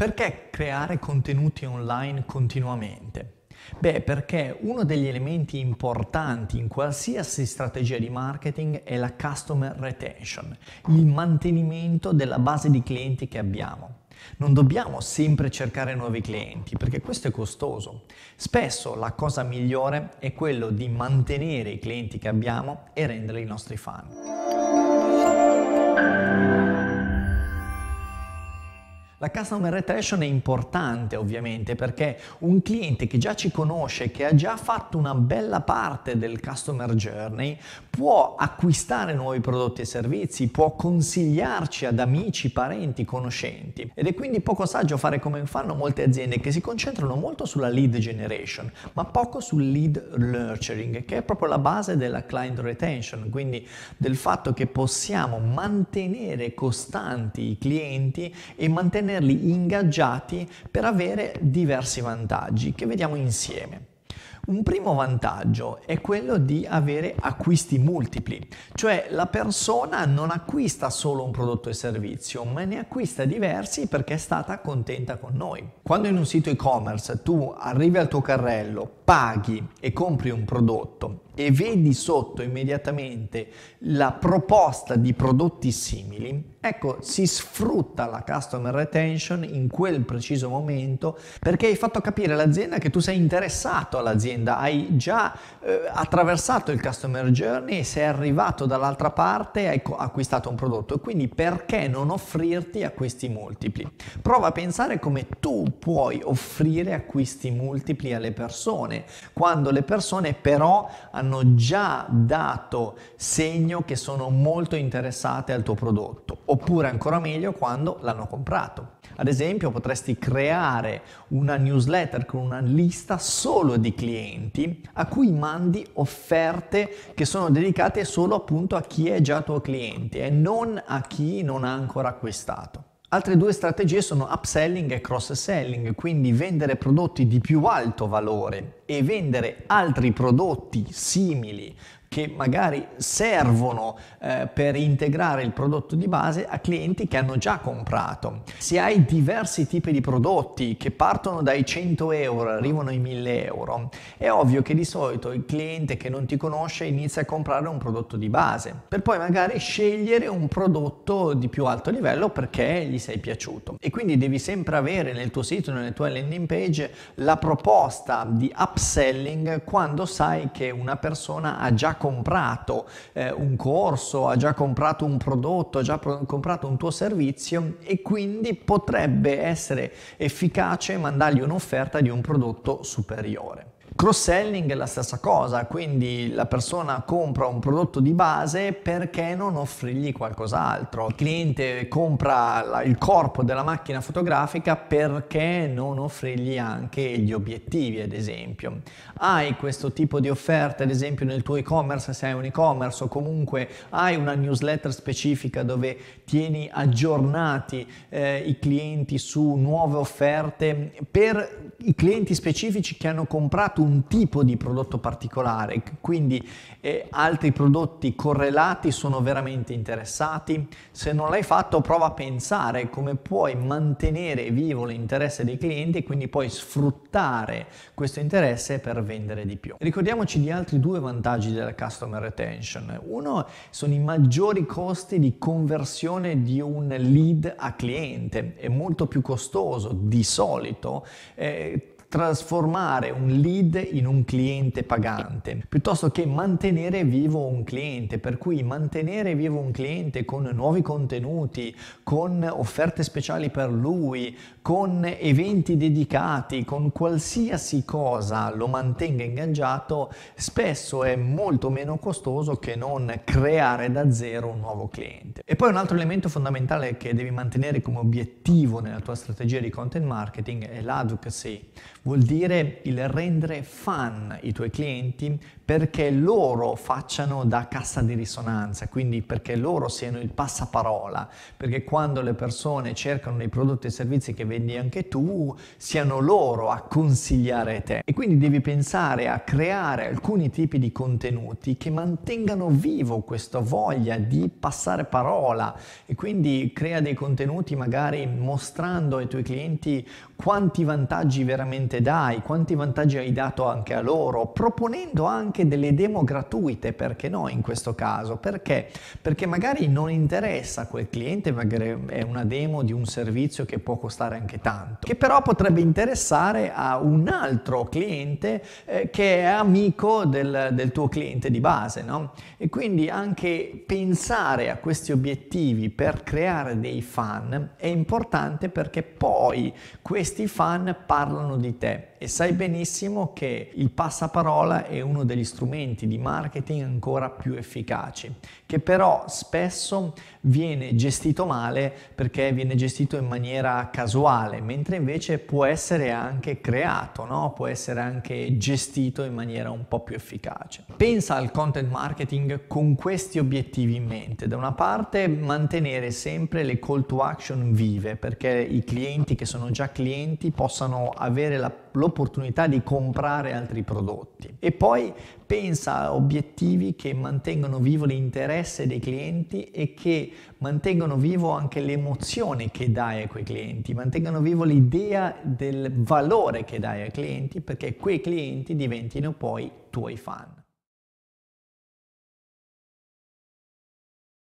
Perché creare contenuti online continuamente? Beh, perché uno degli elementi importanti in qualsiasi strategia di marketing è la customer retention, il mantenimento della base di clienti che abbiamo. Non dobbiamo sempre cercare nuovi clienti perché questo è costoso. Spesso la cosa migliore è quello di mantenere i clienti che abbiamo e renderli i nostri fan. La customer retention è importante ovviamente perché un cliente che già ci conosce, che ha già fatto una bella parte del customer journey, può acquistare nuovi prodotti e servizi, può consigliarci ad amici, parenti, conoscenti. Ed è quindi poco saggio fare come fanno molte aziende che si concentrano molto sulla lead generation, ma poco sul lead nurturing, che è proprio la base della client retention, quindi del fatto che possiamo mantenere costanti i clienti e mantenere tenerli ingaggiati per avere diversi vantaggi che vediamo insieme. Un primo vantaggio è quello di avere acquisti multipli, cioè la persona non acquista solo un prodotto e servizio, ma ne acquista diversi perché è stata contenta con noi. Quando in un sito e-commerce tu arrivi al tuo carrello, paghi e compri un prodotto e vedi sotto immediatamente la proposta di prodotti simili, ecco, si sfrutta la customer retention in quel preciso momento perché hai fatto capire all'azienda che tu sei interessato all'azienda, hai già eh, attraversato il customer journey e sei arrivato dall'altra parte e hai acquistato un prodotto. Quindi perché non offrirti a questi multipli? Prova a pensare come tu puoi offrire acquisti multipli alle persone, quando le persone però hanno hanno già dato segno che sono molto interessate al tuo prodotto, oppure ancora meglio quando l'hanno comprato. Ad esempio potresti creare una newsletter con una lista solo di clienti a cui mandi offerte che sono dedicate solo appunto a chi è già tuo cliente e non a chi non ha ancora acquistato. Altre due strategie sono upselling e cross-selling, quindi vendere prodotti di più alto valore e vendere altri prodotti simili che magari servono eh, per integrare il prodotto di base a clienti che hanno già comprato. Se hai diversi tipi di prodotti che partono dai 100 euro, arrivano ai 1000 euro, è ovvio che di solito il cliente che non ti conosce inizia a comprare un prodotto di base, per poi magari scegliere un prodotto di più alto livello perché gli sei piaciuto. E quindi devi sempre avere nel tuo sito, nelle tue landing page, la proposta di upselling quando sai che una persona ha già comprato eh, un corso, ha già comprato un prodotto, ha già pro- comprato un tuo servizio e quindi potrebbe essere efficace mandargli un'offerta di un prodotto superiore. Cross-selling è la stessa cosa, quindi la persona compra un prodotto di base perché non offrirgli qualcos'altro. Il cliente compra il corpo della macchina fotografica perché non offrirgli anche gli obiettivi, ad esempio. Hai questo tipo di offerte, ad esempio, nel tuo e-commerce, se hai un e-commerce o comunque hai una newsletter specifica dove tieni aggiornati eh, i clienti su nuove offerte per i clienti specifici che hanno comprato un un tipo di prodotto particolare, quindi eh, altri prodotti correlati sono veramente interessati. Se non l'hai fatto, prova a pensare come puoi mantenere vivo l'interesse dei clienti e quindi puoi sfruttare questo interesse per vendere di più. Ricordiamoci di altri due vantaggi della customer retention. Uno sono i maggiori costi di conversione di un lead a cliente, è molto più costoso di solito. Eh, trasformare un lead in un cliente pagante, piuttosto che mantenere vivo un cliente, per cui mantenere vivo un cliente con nuovi contenuti, con offerte speciali per lui, con eventi dedicati, con qualsiasi cosa lo mantenga ingaggiato, spesso è molto meno costoso che non creare da zero un nuovo cliente. E poi un altro elemento fondamentale che devi mantenere come obiettivo nella tua strategia di content marketing è l'advocacy vuol dire il rendere fan i tuoi clienti perché loro facciano da cassa di risonanza, quindi perché loro siano il passaparola, perché quando le persone cercano dei prodotti e servizi che vendi anche tu, siano loro a consigliare te. E quindi devi pensare a creare alcuni tipi di contenuti che mantengano vivo questa voglia di passare parola e quindi crea dei contenuti magari mostrando ai tuoi clienti quanti vantaggi veramente dai, quanti vantaggi hai dato anche a loro, proponendo anche anche delle demo gratuite, perché no in questo caso? Perché? Perché magari non interessa quel cliente, magari è una demo di un servizio che può costare anche tanto, che però potrebbe interessare a un altro cliente eh, che è amico del, del tuo cliente di base, no? E quindi anche pensare a questi obiettivi per creare dei fan è importante perché poi questi fan parlano di te e sai benissimo che il passaparola è uno degli strumenti di marketing ancora più efficaci, che però spesso viene gestito male perché viene gestito in maniera casuale, mentre invece può essere anche creato, no? può essere anche gestito in maniera un po' più efficace. Pensa al content marketing con questi obiettivi in mente. Da una parte mantenere sempre le call to action vive perché i clienti che sono già clienti possano avere la l'opportunità di comprare altri prodotti. E poi pensa a obiettivi che mantengono vivo l'interesse dei clienti e che mantengono vivo anche l'emozione che dai a quei clienti, mantengono vivo l'idea del valore che dai ai clienti perché quei clienti diventino poi tuoi fan.